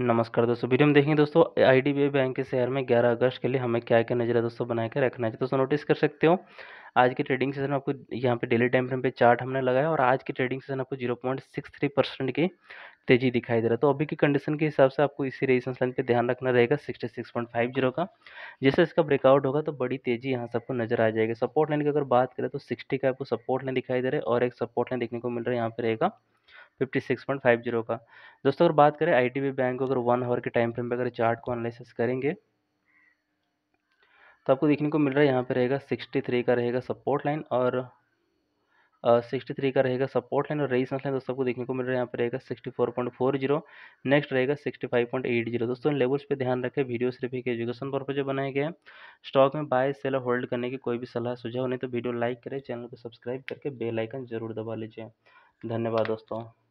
नमस्कार दोस्तों वीडियो में देखेंगे दोस्तों आईडीबीआई बैंक के शेयर में 11 अगस्त के लिए हमें क्या क्या नजर है दोस्तों बना के रखना है तो दोस्तों नोटिस कर सकते हो आज के ट्रेडिंग सेशन में आपको यहाँ पे डेली टाइम फ्रेम पे चार्ट हमने लगाया और आज के ट्रेडिंग सेशन आपको zero point six three percent की तेजी दिखाई दे रहा है तो अभी की कंडीशन के हिसाब से आपको इसी रेजिस्टेंस लाइन पे ध्यान रखना रहेगा sixty six point five zero का जैसे इसका ब्रेकआउट होगा तो बड़ी तेजी यहाँ से आपको नजर आ जाएगी सपोर्ट लाइन की अगर बात करें तो सिक्सटी का आपको सपोर्ट लाइन दिखाई दे रहा है और एक सपोर्ट लाइन देखने को मिल रहा है यहाँ पे रहेगा fifty six point five zero का दोस्तों अगर बात करें आई टी बी बैंक को अगर वन आवर के टाइम फ्रेम पर अगर चार्ट को एनालिसिस करेंगे तो आपको देखने को मिल रहा है यहाँ पर रहेगा सिक्सटी थ्री का रहेगा सपोर्ट लाइन और सिक्सटी uh, थ्री का रहेगा सपोर्ट लाइन और रेजिस्टेंस लाइन दोस्तों आपको देखने को मिल रहा है यहाँ पर रहेगा sixty four point four zero next रहेगा sixty five point eight zero दोस्तों इन लेवल्स पे ध्यान रखें वीडियो सिर्फ एक एजुकेशन पर्पज बनाए गए हैं स्टॉक में बाय सेल और होल्ड करने की कोई भी सलाह सुझाव नहीं तो वीडियो लाइक करें चैनल को सब्सक्राइब करके बेलाइकन जरूर दबा लीजिए धन्यवाद दोस्तों